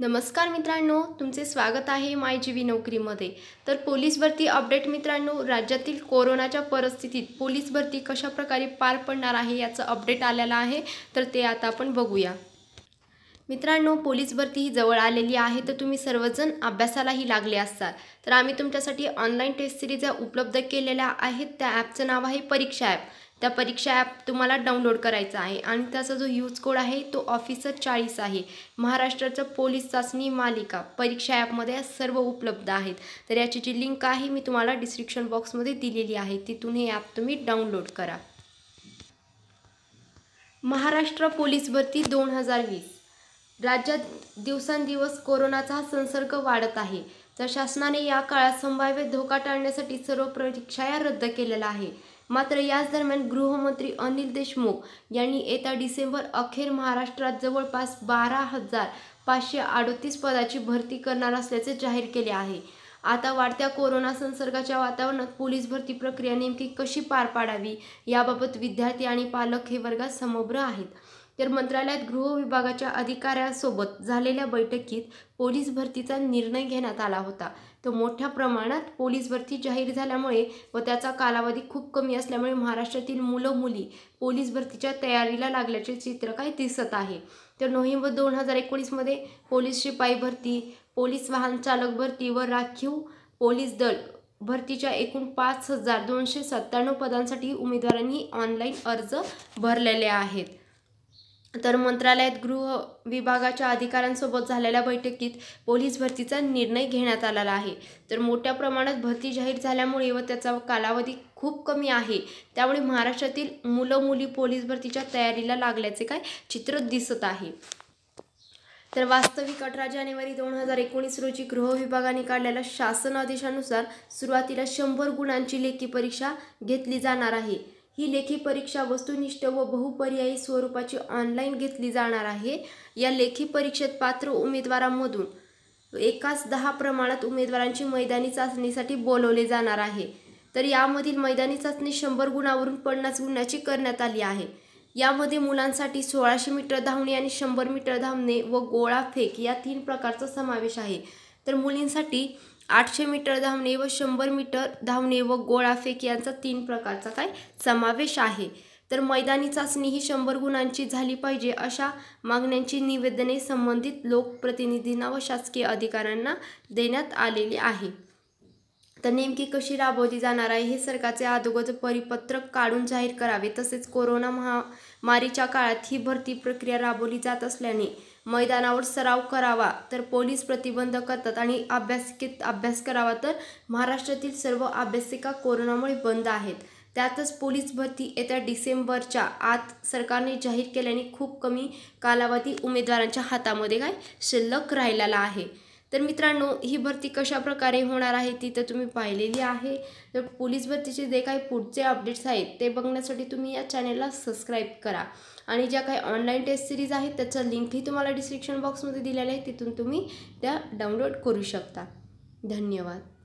नमस्कार मित्रांनो तुमचे स्वागत आहे माय व्ही नोकरीमध्ये तर पोलीस भरती अपडेट मित्रांनो राज्यातील कोरोनाच्या परिस्थितीत पोलीस भरती कशा प्रकारे पार पडणार आहे याचं अपडेट आलेलं आहे तर ते आता आपण बघूया मित्रांनो पोलीस भरती ही जवळ आलेली आहे तर तुम्ही सर्वजण अभ्यासालाही लागले असाल तर आम्ही तुमच्यासाठी ऑनलाईन टेस्ट सिरीज उपलब्ध केलेल्या आहेत त्या ॲपचं नाव आहे परीक्षा ॲप त्या परीक्षा ॲप तुम्हाला डाउनलोड करायचा आहे आणि त्याचा जो यूज कोड आहे तो ऑफिसर चाळीस आहे महाराष्ट्राचं पोलीस चाचणी मालिका परीक्षा ॲपमध्ये सर्व उपलब्ध आहेत तर याची जी लिंक आहे मी तुम्हाला डिस्क्रिप्शन बॉक्समध्ये दिलेली आहे तिथून हे ॲप तुम्ही डाउनलोड करा महाराष्ट्र पोलीस भरती दोन हजार वीस राज्यात दिवसेंदिवस कोरोनाचा संसर्ग वाढत आहे तर शासनाने या काळात संभाव्य धोका टाळण्यासाठी सर्व परीक्षा या रद्द केलेल्या आहे मात्र याच दरम्यान गृहमंत्री अनिल देशमुख यांनी येत्या डिसेंबर अखेर महाराष्ट्रात जवळपास बारा हजार पाचशे अडतीस पदाची भरती करणार असल्याचे जाहीर केले आहे आता वाढत्या कोरोना संसर्गाच्या वातावरणात पोलीस भरती प्रक्रिया नेमकी कशी पार पाडावी याबाबत विद्यार्थी आणि पालक हे वर्गात समग्र आहेत तर मंत्रालयात गृह विभागाच्या अधिकाऱ्यासोबत झालेल्या बैठकीत पोलीस भरतीचा निर्णय घेण्यात आला होता तर मोठ्या प्रमाणात पोलीस भरती जाहीर झाल्यामुळे व त्याचा कालावधी खूप कमी असल्यामुळे महाराष्ट्रातील मुलं मुली पोलीस भरतीच्या तयारीला लागल्याचे चित्र काय दिसत आहे तर नोव्हेंबर दोन हजार एकोणीसमध्ये पोलीस शिपाई भरती पोलीस वाहन चालक भरती व राखीव पोलीस दल भरतीच्या एकूण पाच हजार दोनशे सत्त्याण्णव पदांसाठी उमेदवारांनी ऑनलाईन अर्ज भरलेले आहेत तर मंत्रालयात गृह विभागाच्या अधिकाऱ्यांसोबत झालेल्या बैठकीत पोलीस भरतीचा निर्णय घेण्यात आलेला आहे तर मोठ्या प्रमाणात भरती जाहीर झाल्यामुळे व त्याचा कालावधी खूप कमी आहे त्यामुळे महाराष्ट्रातील मुलं मुली पोलीस भरतीच्या तयारीला लागल्याचे काय चित्र दिसत आहे तर वास्तविक अठरा जानेवारी दोन हजार एकोणीस रोजी गृह विभागाने काढलेल्या शासन आदेशानुसार सुरुवातीला शंभर गुणांची लेखी परीक्षा घेतली जाणार आहे ही लेखी परीक्षा वस्तुनिष्ठ व बहुपर्यायी स्वरूपाची ऑनलाईन घेतली जाणार आहे या लेखी परीक्षेत पात्र उमेदवारांमधून एकाच दहा प्रमाणात उमेदवारांची मैदानी चाचणीसाठी बोलवले जाणार आहे तर यामधील मैदानी चाचणी शंभर गुणावरून पन्नास गुणाची करण्यात आली आहे यामध्ये मुलांसाठी सोळाशे मीटर धावणे आणि शंभर मीटर धावणे व गोळा फेक या तीन प्रकारचा समावेश आहे तर मुलींसाठी आठशे मीटर धावणे व शंभर मीटर धावणे व गोळाफेक यांचा तीन प्रकारचा काय समावेश आहे तर मैदानी चाचणी ही शंभर गुणांची झाली पाहिजे अशा मागण्यांची निवेदने संबंधित लोकप्रतिनिधींना व शासकीय अधिकाऱ्यांना देण्यात आलेली आहे तर नेमकी कशी राबवली जाणार आहे हे सरकारचे अगोदर परिपत्रक काढून जाहीर करावे तसेच कोरोना महामारीच्या काळात ही भरती प्रक्रिया राबवली जात असल्याने मैदानावर सराव करावा तर पोलीस प्रतिबंध करतात आणि अभ्यासिकेत अभ्यास करावा तर महाराष्ट्रातील सर्व अभ्यासिका कोरोनामुळे बंद आहेत त्यातच पोलीस भरती येत्या डिसेंबरच्या आत सरकारने जाहीर केल्याने खूप कमी कालावधी उमेदवारांच्या हातामध्ये काय शिल्लक राहिलेला आहे तर मित्रांनो ही भरती कशा प्रकारे होणार आहे ती तर तुम्ही पाहिलेली आहे तर पोलीस भरतीचे जे काही पुढचे अपडेट्स आहेत ते बघण्यासाठी तुम्ही या चॅनेलला सबस्क्राईब करा आणि ज्या काही ऑनलाईन टेस्ट सिरीज आहेत त्याचा लिंकही तुम्हाला डिस्क्रिप्शन बॉक्समध्ये दिलेला आहे तिथून तुम्ही त्या डाउनलोड करू शकता धन्यवाद